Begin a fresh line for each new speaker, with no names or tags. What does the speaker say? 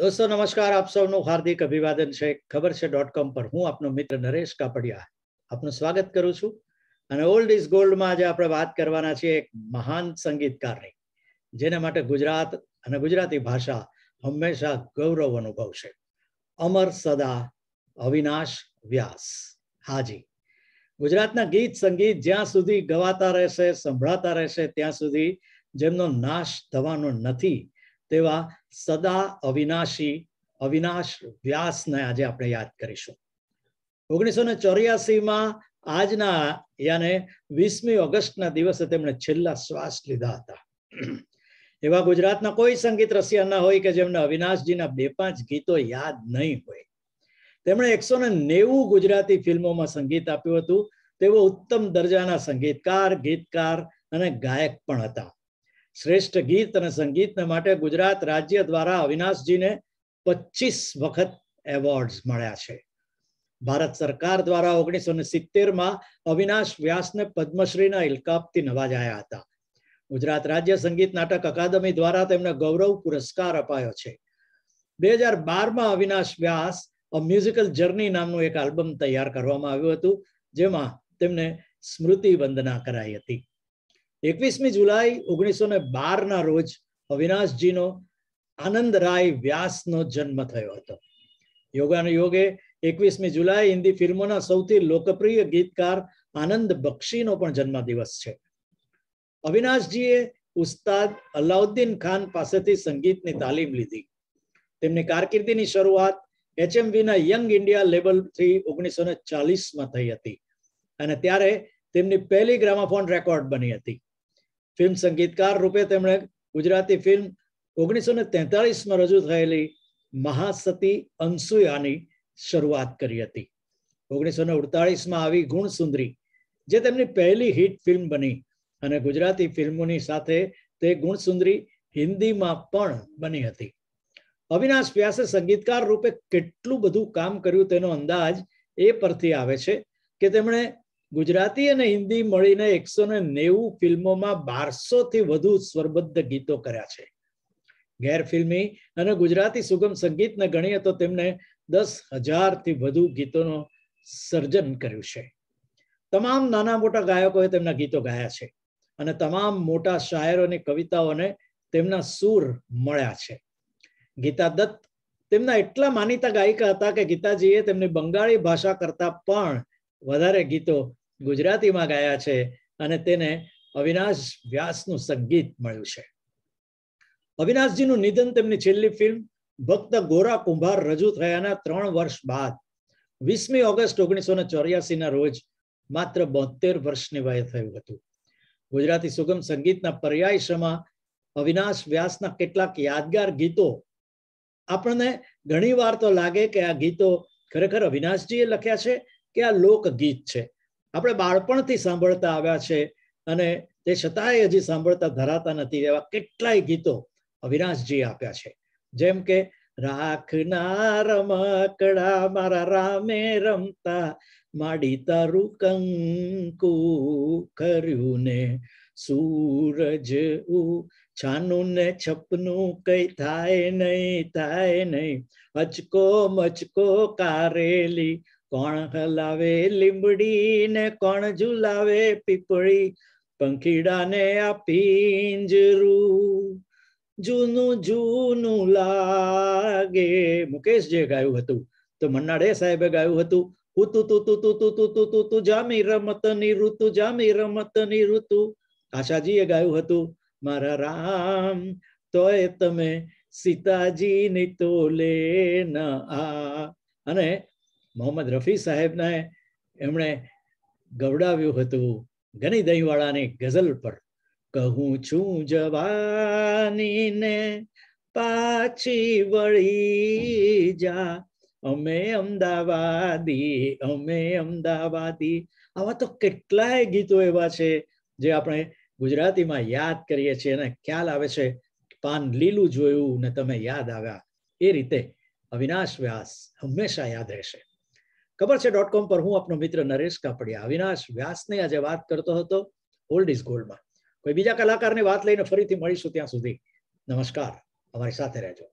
દોસ્તો નમસ્કાર આપ સૌનું હાર્દિક અભિવાદન છે ખબર છે ડોટ કોમ પર હું આપનો મિત્ર નરેશ કાપડિયા આપનું સ્વાગત કરું છું અને ઓલ્ડ ઇઝ ગોલ્ડમાં આજે આપણે વાત કરવાના છીએ એક મહાન સંગીતકારની જેના માટે ગુજરાત અને ગુજરાતી ભાષા હંમેશા ગૌરવ અનુભવશે અમર સદા અવિનાશ વ્યાસ હાજી ગુજરાતના ગીત સંગીત જ્યાં સુધી ગવાતા રહેશે સંભળાતા રહેશે ત્યાં સુધી જેમનો નાશ થવાનો નથી તેવા સદા અવિનાશી અવિનાશ વ્યાસને આજે આપણે યાદ કરીશું ઓગણીસો ને ચોર્યાસીમાં આજના યાને વીસમી ઓગસ્ટના દિવસે તેમણે છેલ્લા શ્વાસ લીધા હતા એવા ગુજરાતના કોઈ સંગીત રસિયા ના હોય કે જેમને અવિનાશજીના બે પાંચ ગીતો યાદ નહીં હોય તેમણે એકસો ને નેવું ગુજરાતી ફિલ્મોમાં સંગીત આપ્યું હતું તેઓ ઉત્તમ દરજાના સંગીતકાર ગીતકાર અને ગાયક પણ હતા શ્રેષ્ઠ ગીત અને સંગીતને માટે ગુજરાત રાજ્ય દ્વારા અવિનાશજીને પચીસ વખત એવોર્ડ્સ મળ્યા છે ભારત સરકાર દ્વારા ઓગણીસો ને સિત્તેરમાં અવિનાશ વ્યાસને પદ્મશ્રીના ઇલકાપથી નવાજાયા હતા ગુજરાત રાજ્ય સંગીત નાટક અકાદમી દ્વારા તેમને ગૌરવ પુરસ્કાર અપાયો છે બે હજાર બારમાં Avinash Vyas a musical journey નામનું એક આલ્બમ તૈયાર કરવામાં આવ્યું હતું જેમાં તેમને સ્મૃતિ વંદના કરાઈ હતી એકવીસમી જુલાઈ ઓગણીસો ને બારના રોજ અવિનાશજીનો આનંદરાય વ્યાસનો જન્મ થયો હતો યોગાનો યોગે એકવીસમી જુલાઈ હિન્દી ફિલ્મોના સૌથી લોકપ્રિય ગીતકાર આનંદ બક્ષીનો પણ જન્મદિવસ છે અવિનાશજીએ ઉસ્તાદ અલાઉદ્દીન ખાન પાસેથી સંગીતની તાલીમ લીધી તેમની કારકિર્દીની શરૂઆત એચએમવીના યંગ ઇન્ડિયા લેબલથી ઓગણીસો ને ચાલીસમાં થઈ હતી અને ત્યારે તેમની પહેલી ગ્રામાફોન રેકોર્ડ બની હતી ફિલ્મ સંગીતકાર રૂપે તેમણે ગુજરાતી ફિલ્મ ઓગણીસો ને તેતાલીસમાં રજૂ થયેલી મહાસતી અનસુયાની શરૂઆત કરી હતી ઓગણીસો ને અડતાળીસમાં આવી ગુણસુંદરી જે તેમની પહેલી હિટ ફિલ્મ બની અને ગુજરાતી ફિલ્મોની સાથે તે ગુણસુંદરી હિન્દીમાં પણ બની હતી અવિનાશ વ્યાસે સંગીતકાર રૂપે કેટલું બધું કામ કર્યું તેનો અંદાજ એ પરથી આવે છે કે તેમણે ગુજરાતી અને હિન્દી મળીને એકસો ને નેવું ફિલ્મોમાં બારસો થી વધુ સ્વરબદ્ધ ગીતો કર્યા છે ગેર ફિલ્મી અને ગુજરાતી સુગમ સંગીતને ગણીએ તો તેમને દસ હજાર થી વધુ ગીતોનો સર્જન કર્યું છે તમામ નાના મોટા ગાયકોએ તેમના ગીતો ગાયા છે અને તમામ મોટા શાયરોની કવિતાઓને તેમના સૂર મળ્યા છે ગીતા દત્ત તેમના એટલા માનીતા ગાયિકા હતા કે ગીતાજીએ તેમની બંગાળી ભાષા કરતા પણ વધારે ગીતો ગુજરાતીમાં ગાયા છે અને તેને અવિનાશ વ્યાસનું સંગીત મળ્યું છે અવિનાશજીનું નિધન તેમની છેલ્લી ફિલ્મ ભક્ત ગોરા કુંભાર રજૂ થયાના ત્રણ વર્ષ બાદ વીસમી ઓગસ્ટ ઓગણીસો ને ચોર્યાસીના રોજ માત્ર બોતેર વર્ષની વયે થયું હતું ગુજરાતી સુગમ સંગીતના પર્યાયશમાં અવિનાશ વ્યાસના કેટલાક યાદગાર ગીતો આપણને ઘણી વાર તો લાગે કે આ ગીતો ખરેખર અવિનાશજીએ લખ્યા છે કે આ લોકગીત છે આપણે બાળપણથી સાંભળતા આવ્યા છે અને તે છતાંય હજી સાંભળતા ધરાતા નથી એવા કેટલાય ગીતો અવિનાશજી આપ્યા છે જેમ કે રાખના રમકડા મારા રામે રમતા માડી તારું કંકુ કર્યું ને સૂરજ ઉ છાનું ને છપનું કઈ થાય નહીં થાય નહીં અચકો મચકો કારેલી કોણ હલાવે લીંબડી ને કોણ ઝુલાવે પીપળી પંખીડાને આ પિંજરું જૂનું જૂનું લાગે મુકેશ જે ગાયું હતું તો મન્નાડે સાહેબે ગાયું હતું હુતુ તુ તુ તુ તુ તુ તુ તુ તુ જામી રમતની ઋતુ જામી રમતની ઋતુ આશાજીએ ગાયું હતું મારા રામ તોય તમે સીતાજી સીતાજીની તોલે ન આ અને મોહમ્મદ રફી સાહેબને એમણે ગવડાવ્યું હતું ગની દહીંવાળાની ગઝલ પર કહું છું જવાનીને પાછી વળી જા અમે અમદાવાદી અમે અમદાવાદી આવા તો કેટલાય ગીતો એવા છે જે આપણે ગુજરાતીમાં યાદ કરીએ છીએ અને ખ્યાલ આવે છે પાન લીલું જોયું ને તમે યાદ આવ્યા એ રીતે અવિનાશ વ્યાસ હંમેશા યાદ રહેશે ખબર છે ડોટ કોમ પર હું આપનો મિત્ર નરેશ કાપડિયા અવિનાશ વ્યાસની આજે વાત કરતો હતો ઓલ્ડ ઇઝ ગોલ્ડમાં કોઈ બીજા કલાકારની વાત લઈને ફરીથી મળીશું ત્યાં સુધી નમસ્કાર અમારી સાથે રહેજો